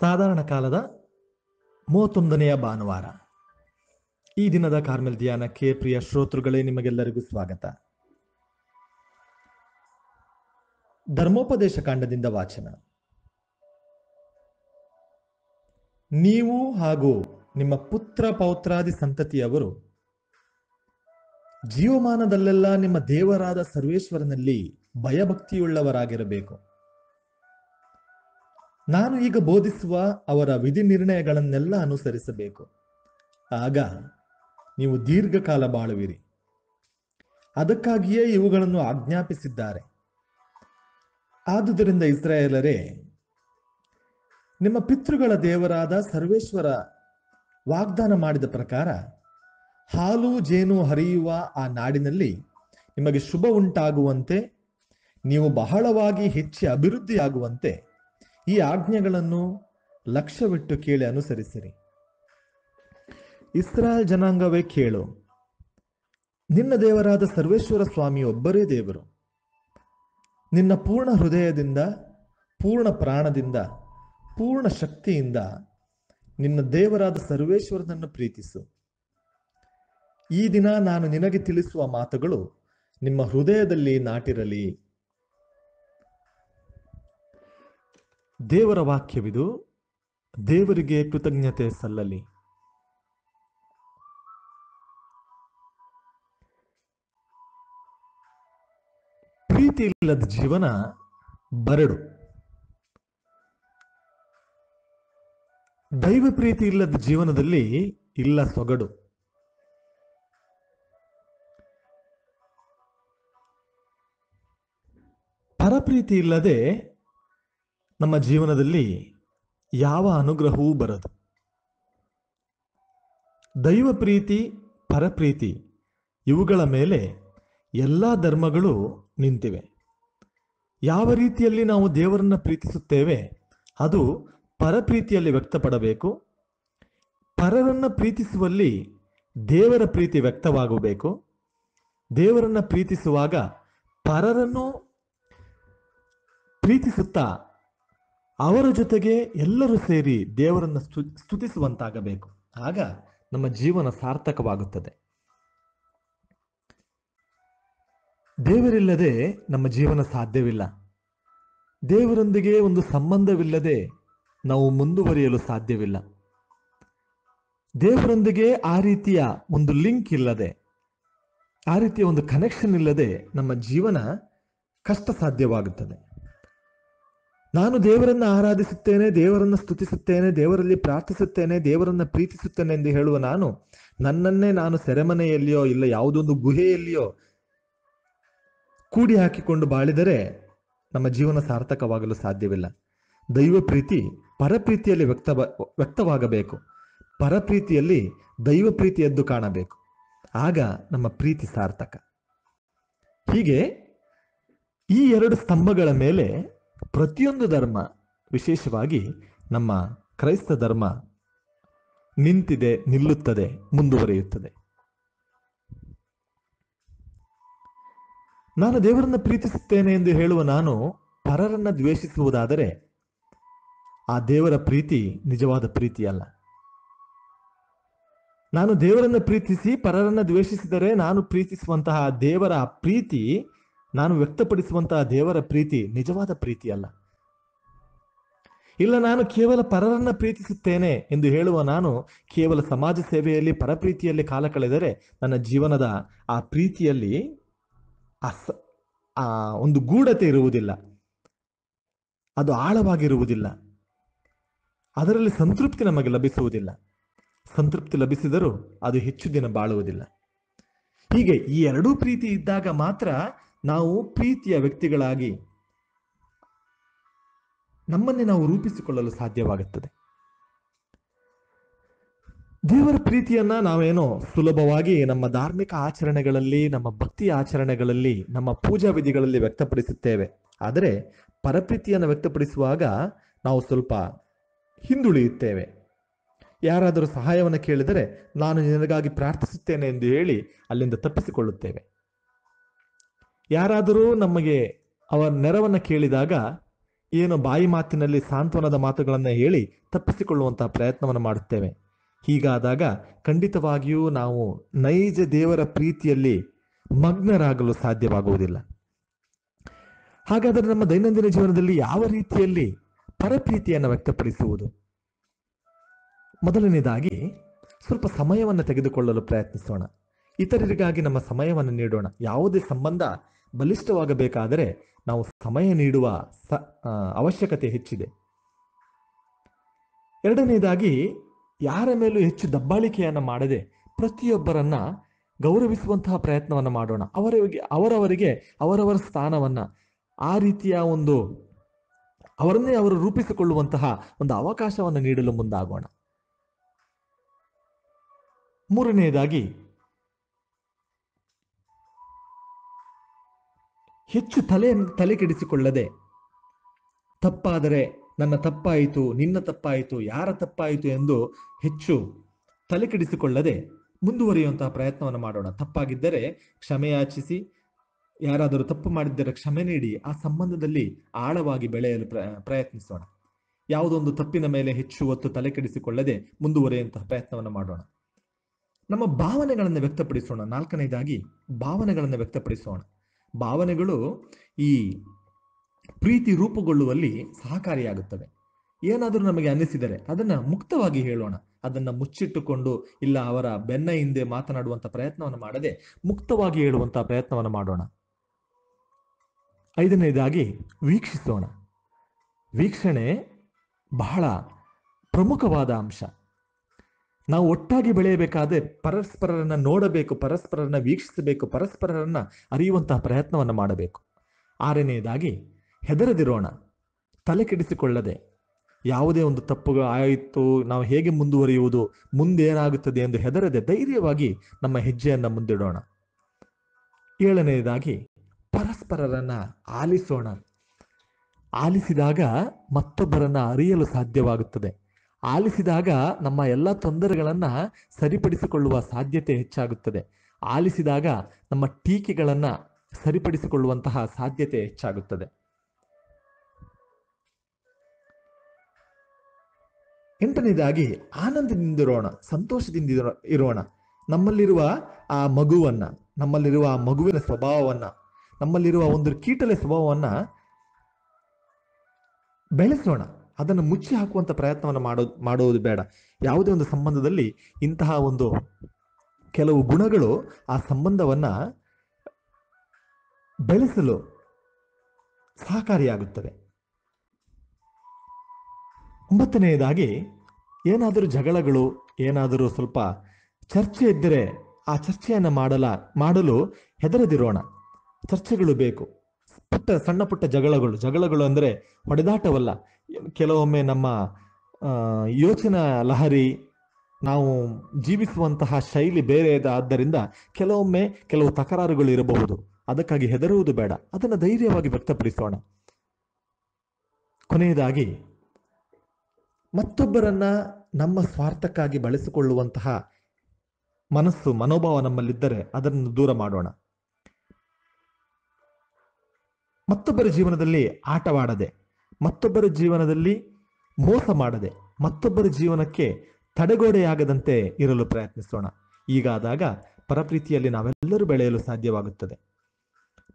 ಸಾಧಾರಣ ಕಾಲದ ಮೂವತ್ತೊಂದನೆಯ ಭಾನುವಾರ ಈ ದಿನದ ಕಾರ್ಮೆಲ್ ಧ್ಯಾನಕ್ಕೆ ಪ್ರಿಯ ಶ್ರೋತೃಗಳೇ ನಿಮಗೆಲ್ಲರಿಗೂ ಸ್ವಾಗತ ಧರ್ಮೋಪದೇಶ ಕಾಂಡದಿಂದ ವಾಚನ ನೀವು ಹಾಗೂ ನಿಮ್ಮ ಪುತ್ರ ಪೌತ್ರಾದಿ ಸಂತತಿಯವರು ಜೀವಮಾನದಲ್ಲೆಲ್ಲ ನಿಮ್ಮ ದೇವರಾದ ಸರ್ವೇಶ್ವರನಲ್ಲಿ ಭಯಭಕ್ತಿಯುಳ್ಳವರಾಗಿರಬೇಕು ನಾನು ಈಗ ಬೋಧಿಸುವ ಅವರ ವಿಧಿ ನಿರ್ಣಯಗಳನ್ನೆಲ್ಲ ಅನುಸರಿಸಬೇಕು ಆಗ ನೀವು ದೀರ್ಘಕಾಲ ಬಾಳುವಿರಿ ಅದಕ್ಕಾಗಿಯೇ ಇವುಗಳನ್ನು ಆಜ್ಞಾಪಿಸಿದ್ದಾರೆ ಆದುದರಿಂದ ಇಸ್ರಾಯೇಲರೇ ನಿಮ್ಮ ಪಿತೃಗಳ ದೇವರಾದ ಸರ್ವೇಶ್ವರ ವಾಗ್ದಾನ ಮಾಡಿದ ಪ್ರಕಾರ ಹಾಲು ಜೇನು ಹರಿಯುವ ಆ ನಾಡಿನಲ್ಲಿ ನಿಮಗೆ ಶುಭ ಉಂಟಾಗುವಂತೆ ನೀವು ಬಹಳವಾಗಿ ಹೆಚ್ಚಿ ಅಭಿವೃದ್ಧಿಯಾಗುವಂತೆ ಈ ಆಜ್ಞೆಗಳನ್ನು ಲಕ್ಷ್ಯವಿಟ್ಟು ಕೇಳಿ ಅನುಸರಿಸಿರಿ ಇಸ್ರಾಲ್ ಜನಾಂಗವೇ ಕೇಳು ನಿನ್ನ ದೇವರಾದ ಸರ್ವೇಶ್ವರ ಸ್ವಾಮಿ ಒಬ್ಬರೇ ದೇವರು ನಿನ್ನ ಪೂರ್ಣ ಹೃದಯದಿಂದ ಪೂರ್ಣ ಪ್ರಾಣದಿಂದ ಪೂರ್ಣ ಶಕ್ತಿಯಿಂದ ನಿನ್ನ ದೇವರಾದ ಸರ್ವೇಶ್ವರನನ್ನು ಪ್ರೀತಿಸು ಈ ದಿನ ನಾನು ನಿನಗೆ ತಿಳಿಸುವ ಮಾತುಗಳು ನಿಮ್ಮ ಹೃದಯದಲ್ಲಿ ನಾಟಿರಲಿ ದೇವರ ವಾಕ್ಯವಿದು ದೇವರಿಗೆ ಕೃತಜ್ಞತೆ ಸಲ್ಲಲಿ ಪ್ರೀತಿ ಇಲ್ಲದ ಜೀವನ ಬರಡು ದೈವ ಪ್ರೀತಿ ಇಲ್ಲದ ಜೀವನದಲ್ಲಿ ಇಲ್ಲ ಸೊಗಡು ಪರಪ್ರೀತಿ ಇಲ್ಲದೆ ನಮ್ಮ ಜೀವನದಲ್ಲಿ ಯಾವ ಅನುಗ್ರಹವೂ ಬರದು ದೈವ ಪ್ರೀತಿ ಪರಪ್ರೀತಿ ಇವುಗಳ ಮೇಲೆ ಎಲ್ಲ ಧರ್ಮಗಳು ನಿಂತಿವೆ ಯಾವ ರೀತಿಯಲ್ಲಿ ನಾವು ದೇವರನ್ನು ಪ್ರೀತಿಸುತ್ತೇವೆ ಅದು ಪರಪ್ರೀತಿಯಲ್ಲಿ ವ್ಯಕ್ತಪಡಬೇಕು ಪರರನ್ನು ಪ್ರೀತಿಸುವಲ್ಲಿ ದೇವರ ಪ್ರೀತಿ ವ್ಯಕ್ತವಾಗಬೇಕು ದೇವರನ್ನು ಪ್ರೀತಿಸುವಾಗ ಪರರನ್ನು ಪ್ರೀತಿಸುತ್ತಾ ಅವರ ಜೊತೆಗೆ ಎಲ್ಲರೂ ಸೇರಿ ದೇವರನ್ನು ಸ್ತು ಸ್ತುತಿಸುವಂತಾಗಬೇಕು ಆಗ ನಮ್ಮ ಜೀವನ ಸಾರ್ಥಕವಾಗುತ್ತದೆ ದೇವರಿಲ್ಲದೆ ನಮ್ಮ ಜೀವನ ಸಾಧ್ಯವಿಲ್ಲ ದೇವರೊಂದಿಗೆ ಒಂದು ಸಂಬಂಧವಿಲ್ಲದೆ ನಾವು ಮುಂದುವರಿಯಲು ಸಾಧ್ಯವಿಲ್ಲ ದೇವರೊಂದಿಗೆ ಆ ರೀತಿಯ ಒಂದು ಲಿಂಕ್ ಇಲ್ಲದೆ ಆ ರೀತಿಯ ಒಂದು ಕನೆಕ್ಷನ್ ಇಲ್ಲದೆ ನಮ್ಮ ಜೀವನ ಕಷ್ಟ ಸಾಧ್ಯವಾಗುತ್ತದೆ ನಾನು ದೇವರನ್ನು ಆರಾಧಿಸುತ್ತೇನೆ ದೇವರನ್ನು ಸ್ತುತಿಸುತ್ತೇನೆ ದೇವರಲ್ಲಿ ಪ್ರಾರ್ಥಿಸುತ್ತೇನೆ ದೇವರನ್ನು ಪ್ರೀತಿಸುತ್ತೇನೆ ಎಂದು ಹೇಳುವ ನಾನು ನನ್ನನ್ನೇ ನಾನು ಸೆರೆಮನೆಯಲ್ಲಿಯೋ ಇಲ್ಲ ಯಾವುದೊಂದು ಗುಹೆಯಲ್ಲಿಯೋ ಕೂಡಿ ಹಾಕಿಕೊಂಡು ಬಾಳಿದರೆ ನಮ್ಮ ಜೀವನ ಸಾರ್ಥಕವಾಗಲು ಸಾಧ್ಯವಿಲ್ಲ ದೈವ ಪ್ರೀತಿ ಪರಪ್ರೀತಿಯಲ್ಲಿ ವ್ಯಕ್ತ ವ್ಯಕ್ತವಾಗಬೇಕು ಪರಪ್ರೀತಿಯಲ್ಲಿ ದೈವ ಪ್ರೀತಿ ಎದ್ದು ಕಾಣಬೇಕು ಆಗ ನಮ್ಮ ಪ್ರೀತಿ ಸಾರ್ಥಕ ಹೀಗೆ ಈ ಎರಡು ಸ್ತಂಭಗಳ ಮೇಲೆ ಪ್ರತಿಯೊಂದು ಧರ್ಮ ವಿಶೇಷವಾಗಿ ನಮ್ಮ ಕ್ರೈಸ್ತ ಧರ್ಮ ನಿಂತಿದೆ ನಿಲ್ಲುತ್ತದೆ ಮುಂದುವರಿಯುತ್ತದೆ ನಾನು ದೇವರನ್ನು ಪ್ರೀತಿಸುತ್ತೇನೆ ಎಂದು ಹೇಳುವ ನಾನು ಪರರನ್ನು ದ್ವೇಷಿಸುವುದಾದರೆ ಆ ದೇವರ ಪ್ರೀತಿ ನಿಜವಾದ ಪ್ರೀತಿಯಲ್ಲ ನಾನು ದೇವರನ್ನು ಪ್ರೀತಿಸಿ ಪರರನ್ನು ದ್ವೇಷಿಸಿದರೆ ನಾನು ಪ್ರೀತಿಸುವಂತಹ ದೇವರ ಪ್ರೀತಿ ನಾನು ವ್ಯಕ್ತಪಡಿಸುವಂತಹ ದೇವರ ಪ್ರೀತಿ ನಿಜವಾದ ಪ್ರೀತಿಯಲ್ಲ ಇಲ್ಲ ನಾನು ಕೇವಲ ಪರರನ್ನ ಪ್ರೀತಿಸುತ್ತೇನೆ ಎಂದು ಹೇಳುವ ನಾನು ಕೇವಲ ಸಮಾಜ ಸೇವೆಯಲ್ಲಿ ಪರಪ್ರೀತಿಯಲ್ಲಿ ಕಾಲ ಕಳೆದರೆ ನನ್ನ ಜೀವನದ ಆ ಪ್ರೀತಿಯಲ್ಲಿ ಆ ಒಂದು ಗೂಢತೆ ಇರುವುದಿಲ್ಲ ಅದು ಆಳವಾಗಿರುವುದಿಲ್ಲ ಅದರಲ್ಲಿ ಸಂತೃಪ್ತಿ ನಮಗೆ ಲಭಿಸುವುದಿಲ್ಲ ಸಂತೃಪ್ತಿ ಲಭಿಸಿದರೂ ಅದು ಹೆಚ್ಚು ದಿನ ಬಾಳುವುದಿಲ್ಲ ಹೀಗೆ ಈ ಎರಡೂ ಪ್ರೀತಿ ಇದ್ದಾಗ ಮಾತ್ರ ನಾವು ಪ್ರೀತಿಯ ವ್ಯಕ್ತಿಗಳಾಗಿ ನಮ್ಮನ್ನೇ ನಾವು ರೂಪಿಸಿಕೊಳ್ಳಲು ಸಾಧ್ಯವಾಗುತ್ತದೆ ದೇವರ ಪ್ರೀತಿಯನ್ನ ನಾವೇನೋ ಸುಲಭವಾಗಿ ನಮ್ಮ ಧಾರ್ಮಿಕ ಆಚರಣೆಗಳಲ್ಲಿ ನಮ್ಮ ಭಕ್ತಿ ಆಚರಣೆಗಳಲ್ಲಿ ನಮ್ಮ ಪೂಜಾ ವಿಧಿಗಳಲ್ಲಿ ವ್ಯಕ್ತಪಡಿಸುತ್ತೇವೆ ಆದರೆ ಪರಪ್ರೀತಿಯನ್ನು ವ್ಯಕ್ತಪಡಿಸುವಾಗ ನಾವು ಸ್ವಲ್ಪ ಹಿಂದುಳಿಯುತ್ತೇವೆ ಯಾರಾದರೂ ಸಹಾಯವನ್ನು ಕೇಳಿದರೆ ನಾನು ನಿನಗಾಗಿ ಪ್ರಾರ್ಥಿಸುತ್ತೇನೆ ಎಂದು ಹೇಳಿ ಅಲ್ಲಿಂದ ತಪ್ಪಿಸಿಕೊಳ್ಳುತ್ತೇವೆ ಯಾರಾದರೂ ನಮಗೆ ಅವರ ನೆರವನ್ನು ಕೇಳಿದಾಗ ಏನು ಬಾಯಿ ಮಾತಿನಲ್ಲಿ ಸಾಂತ್ವನದ ಮಾತುಗಳನ್ನು ಹೇಳಿ ತಪ್ಪಿಸಿಕೊಳ್ಳುವಂತಹ ಪ್ರಯತ್ನವನ್ನು ಮಾಡುತ್ತೇವೆ ಹೀಗಾದಾಗ ಖಂಡಿತವಾಗಿಯೂ ನಾವು ನೈಜ ದೇವರ ಪ್ರೀತಿಯಲ್ಲಿ ಮಗ್ನರಾಗಲು ಸಾಧ್ಯವಾಗುವುದಿಲ್ಲ ಹಾಗಾದರೆ ನಮ್ಮ ದೈನಂದಿನ ಜೀವನದಲ್ಲಿ ಯಾವ ರೀತಿಯಲ್ಲಿ ಪರಪ್ರೀತಿಯನ್ನು ವ್ಯಕ್ತಪಡಿಸುವುದು ಮೊದಲನೇದಾಗಿ ಸ್ವಲ್ಪ ಸಮಯವನ್ನು ತೆಗೆದುಕೊಳ್ಳಲು ಪ್ರಯತ್ನಿಸೋಣ ಇತರರಿಗಾಗಿ ನಮ್ಮ ಸಮಯವನ್ನು ನೀಡೋಣ ಯಾವುದೇ ಸಂಬಂಧ ಬಲಿಷ್ಠವಾಗಬೇಕಾದರೆ ನಾವು ಸಮಯ ನೀಡುವ ಅವಶ್ಯಕತೆ ಹೆಚ್ಚಿದೆ ಎರಡನೇದಾಗಿ ಯಾರ ಮೇಲೂ ಹೆಚ್ಚು ದಬ್ಬಾಳಿಕೆಯನ್ನು ಮಾಡದೆ ಪ್ರತಿಯೊಬ್ಬರನ್ನ ಗೌರವಿಸುವಂತಹ ಪ್ರಯತ್ನವನ್ನು ಮಾಡೋಣ ಅವರವರಿಗೆ ಅವರವರಿಗೆ ಅವರವರ ಸ್ಥಾನವನ್ನ ಆ ರೀತಿಯ ಒಂದು ಅವರನ್ನೇ ಅವರು ರೂಪಿಸಿಕೊಳ್ಳುವಂತಹ ಒಂದು ಅವಕಾಶವನ್ನು ನೀಡಲು ಮುಂದಾಗೋಣ ಮೂರನೆಯದಾಗಿ ಹೆಚ್ಚು ತಲೆ ತಲೆ ಕೆಡಿಸಿಕೊಳ್ಳದೆ ತಪ್ಪಾದರೆ ನನ್ನ ತಪ್ಪಾಯಿತು ನಿನ್ನ ತಪ್ಪಾಯಿತು ಯಾರ ತಪ್ಪಾಯಿತು ಎಂದು ಹೆಚ್ಚು ತಲೆ ಕೆಡಿಸಿಕೊಳ್ಳದೆ ಮುಂದುವರಿಯುವಂತಹ ಪ್ರಯತ್ನವನ್ನು ಮಾಡೋಣ ತಪ್ಪಾಗಿದ್ದರೆ ಕ್ಷಮೆಯಾಚಿಸಿ ಯಾರಾದರೂ ತಪ್ಪು ಮಾಡಿದ್ದರೆ ಕ್ಷಮೆ ನೀಡಿ ಆ ಸಂಬಂಧದಲ್ಲಿ ಆಳವಾಗಿ ಬೆಳೆಯಲು ಪ್ರಯತ್ನಿಸೋಣ ಯಾವುದೊಂದು ತಪ್ಪಿನ ಮೇಲೆ ಹೆಚ್ಚು ಒತ್ತು ತಲೆ ಕೆಡಿಸಿಕೊಳ್ಳದೆ ಮುಂದುವರಿಯುವಂತಹ ಪ್ರಯತ್ನವನ್ನು ಮಾಡೋಣ ನಮ್ಮ ಭಾವನೆಗಳನ್ನು ವ್ಯಕ್ತಪಡಿಸೋಣ ನಾಲ್ಕನೇದಾಗಿ ಭಾವನೆಗಳನ್ನು ವ್ಯಕ್ತಪಡಿಸೋಣ ಭಾವನೆಗಳು ಈ ಪ್ರೀತಿ ರೂಪುಗೊಳ್ಳುವಲ್ಲಿ ಸಹಕಾರಿಯಾಗುತ್ತವೆ ಏನಾದರೂ ನಮಗೆ ಅನ್ನಿಸಿದರೆ ಅದನ್ನ ಮುಕ್ತವಾಗಿ ಹೇಳೋಣ ಅದನ್ನ ಮುಚ್ಚಿಟ್ಟುಕೊಂಡು ಇಲ್ಲ ಅವರ ಬೆನ್ನ ಹಿಂದೆ ಮಾತನಾಡುವಂತ ಪ್ರಯತ್ನವನ್ನು ಮಾಡದೆ ಮುಕ್ತವಾಗಿ ಹೇಳುವಂತ ಪ್ರಯತ್ನವನ್ನು ಮಾಡೋಣ ಐದನೇದಾಗಿ ವೀಕ್ಷಿಸೋಣ ವೀಕ್ಷಣೆ ಬಹಳ ಪ್ರಮುಖವಾದ ಅಂಶ ನಾವು ಒಟ್ಟಾಗಿ ಬೆಳೆಯಬೇಕಾದ್ರೆ ಪರಸ್ಪರರನ್ನ ನೋಡಬೇಕು ಪರಸ್ಪರರನ್ನ ವೀಕ್ಷಿಸಬೇಕು ಪರಸ್ಪರರನ್ನ ಅರಿಯುವಂತಹ ಪ್ರಯತ್ನವನ್ನು ಮಾಡಬೇಕು ಆರನೆಯದಾಗಿ ಹೆದರದಿರೋಣ ತಲೆ ಕೆಡಿಸಿಕೊಳ್ಳದೆ ಯಾವುದೇ ಒಂದು ತಪ್ಪು ಆಯಿತು ನಾವು ಹೇಗೆ ಮುಂದುವರಿಯುವುದು ಮುಂದೇನಾಗುತ್ತದೆ ಎಂದು ಹೆದರದೆ ಧೈರ್ಯವಾಗಿ ನಮ್ಮ ಹೆಜ್ಜೆಯನ್ನು ಮುಂದಿಡೋಣ ಏಳನೆಯದಾಗಿ ಪರಸ್ಪರರನ್ನ ಆಲಿಸೋಣ ಆಲಿಸಿದಾಗ ಮತ್ತೊಬ್ಬರನ್ನ ಅರಿಯಲು ಸಾಧ್ಯವಾಗುತ್ತದೆ ಆಲಿಸಿದಾಗ ನಮ್ಮ ಎಲ್ಲ ತೊಂದರೆಗಳನ್ನು ಸರಿಪಡಿಸಿಕೊಳ್ಳುವ ಸಾಧ್ಯತೆ ಹೆಚ್ಚಾಗುತ್ತದೆ ಆಲಿಸಿದಾಗ ನಮ್ಮ ಟೀಕೆಗಳನ್ನು ಸರಿಪಡಿಸಿಕೊಳ್ಳುವಂತಹ ಸಾಧ್ಯತೆ ಹೆಚ್ಚಾಗುತ್ತದೆ ಎಂಟನೇದಾಗಿ ಆನಂದದಿಂದಿರೋಣ ಸಂತೋಷದಿಂದ ಇರೋಣ ನಮ್ಮಲ್ಲಿರುವ ಆ ಮಗುವನ್ನ ನಮ್ಮಲ್ಲಿರುವ ಆ ಮಗುವಿನ ಸ್ವಭಾವವನ್ನ ನಮ್ಮಲ್ಲಿರುವ ಒಂದು ಕೀಟಲೆ ಸ್ವಭಾವವನ್ನ ಬೆಳೆಸೋಣ ಅದನ್ನು ಮುಚ್ಚಿ ಹಾಕುವಂತ ಪ್ರಯತ್ನವನ್ನು ಮಾಡೋ ಮಾಡುವುದು ಬೇಡ ಯಾವುದೇ ಒಂದು ಸಂಬಂಧದಲ್ಲಿ ಇಂತಹ ಒಂದು ಕೆಲವು ಗುಣಗಳು ಆ ಸಂಬಂಧವನ್ನ ಬೆಳೆಸಲು ಸಹಕಾರಿಯಾಗುತ್ತದೆ ಒಂಬತ್ತನೆಯದಾಗಿ ಏನಾದರೂ ಜಗಳಗಳು ಏನಾದರೂ ಸ್ವಲ್ಪ ಚರ್ಚೆ ಇದ್ದರೆ ಆ ಚರ್ಚೆಯನ್ನು ಮಾಡಲ ಮಾಡಲು ಹೆದರದಿರೋಣ ಚರ್ಚೆಗಳು ಬೇಕು ಪುಟ್ಟ ಸಣ್ಣ ಪುಟ್ಟ ಜಗಳಗಳು ಜಗಳಗಳು ಅಂದರೆ ಹೊಡೆದಾಟವಲ್ಲ ಕೆಲವೊಮ್ಮೆ ನಮ್ಮ ಯೋಚನಾ ಲಹರಿ ನಾವು ಜೀವಿಸುವಂತಹ ಶೈಲಿ ಬೇರೆ ಆದ್ದರಿಂದ ಕೆಲವೊಮ್ಮೆ ಕೆಲವು ತಕರಾರುಗಳು ಇರಬಹುದು ಅದಕ್ಕಾಗಿ ಹೆದರುವುದು ಬೇಡ ಅದನ್ನು ಧೈರ್ಯವಾಗಿ ವ್ಯಕ್ತಪಡಿಸೋಣ ಕೊನೆಯದಾಗಿ ಮತ್ತೊಬ್ಬರನ್ನ ನಮ್ಮ ಸ್ವಾರ್ಥಕ್ಕಾಗಿ ಬಳಸಿಕೊಳ್ಳುವಂತಹ ಮನಸ್ಸು ಮನೋಭಾವ ನಮ್ಮಲ್ಲಿದ್ದರೆ ಅದನ್ನು ದೂರ ಮಾಡೋಣ ಮತ್ತೊಬ್ಬರ ಜೀವನದಲ್ಲಿ ಆಟವಾಡದೆ ಮತ್ತೊಬ್ಬರ ಜೀವನದಲ್ಲಿ ಮೋಸ ಮಾಡದೆ ಮತ್ತೊಬ್ಬರ ಜೀವನಕ್ಕೆ ತಡೆಗೋಡೆಯಾಗದಂತೆ ಇರಲು ಪ್ರಯತ್ನಿಸೋಣ ಈಗಾದಾಗ ಪರಪ್ರೀತಿಯಲ್ಲಿ ನಾವೆಲ್ಲರೂ ಬೆಳೆಯಲು ಸಾಧ್ಯವಾಗುತ್ತದೆ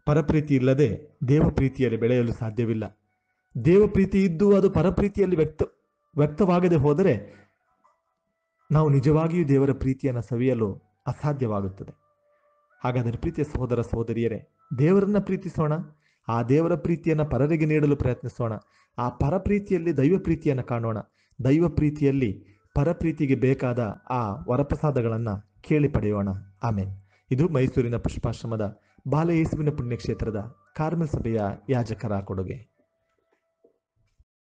ಪರಪ್ರೀತಿ ಇಲ್ಲದೆ ದೇವಪ್ರೀತಿಯಲ್ಲಿ ಬೆಳೆಯಲು ಸಾಧ್ಯವಿಲ್ಲ ದೇವಪ್ರೀತಿ ಇದ್ದು ಅದು ಪರಪ್ರೀತಿಯಲ್ಲಿ ವ್ಯಕ್ತ ವ್ಯಕ್ತವಾಗದೆ ಹೋದರೆ ನಾವು ನಿಜವಾಗಿಯೂ ದೇವರ ಪ್ರೀತಿಯನ್ನು ಸವಿಯಲು ಅಸಾಧ್ಯವಾಗುತ್ತದೆ ಹಾಗಾದರೆ ಪ್ರೀತಿಯ ಸಹೋದರ ಸಹೋದರಿಯರೇ ದೇವರನ್ನ ಪ್ರೀತಿಸೋಣ ಆ ದೇವರ ಪ್ರೀತಿಯನ್ನು ಪರರಿಗೆ ನೀಡಲು ಪ್ರಯತ್ನಿಸೋಣ ಆ ಪರಪ್ರೀತಿಯಲ್ಲಿ ದೈವ ಪ್ರೀತಿಯನ್ನು ಕಾಣೋಣ ದೈವ ಪ್ರೀತಿಯಲ್ಲಿ ಪರಪ್ರೀತಿಗೆ ಬೇಕಾದ ಆ ವರಪ್ರಸಾದಗಳನ್ನು ಕೇಳಿ ಪಡೆಯೋಣ ಆಮೇನ್ ಇದು ಮೈಸೂರಿನ ಪುಷ್ಪಾಶ್ರಮದ ಬಾಲಯೇಸುವಿನ ಪುಣ್ಯಕ್ಷೇತ್ರದ ಕಾರ್ಮಿಕ ಸಭೆಯ ಯಾಜಕರ ಕೊಡುಗೆ